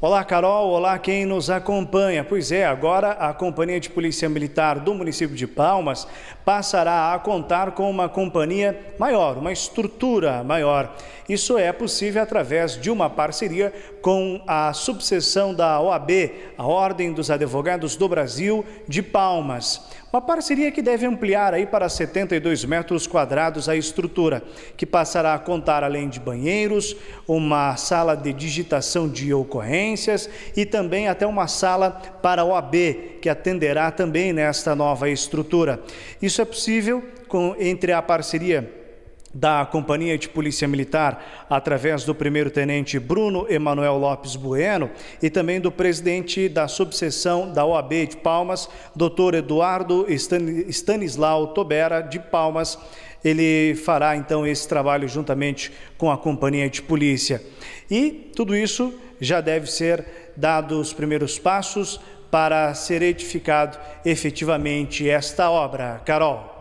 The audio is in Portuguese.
Olá, Carol. Olá, quem nos acompanha. Pois é, agora a Companhia de Polícia Militar do município de Palmas passará a contar com uma companhia maior, uma estrutura maior. Isso é possível através de uma parceria com a subseção da OAB, a Ordem dos Advogados do Brasil de Palmas. Uma parceria que deve ampliar aí para 72 metros quadrados a estrutura, que passará a contar além de banheiros, uma sala de digitação de ocorrência e também até uma sala para a OAB, que atenderá também nesta nova estrutura. Isso é possível com, entre a parceria da Companhia de Polícia Militar, através do primeiro-tenente Bruno Emanuel Lopes Bueno e também do presidente da subseção da OAB de Palmas, doutor Eduardo Stanislau Tobera de Palmas. Ele fará então esse trabalho juntamente com a Companhia de Polícia. E tudo isso já deve ser dado os primeiros passos para ser edificado efetivamente esta obra. Carol.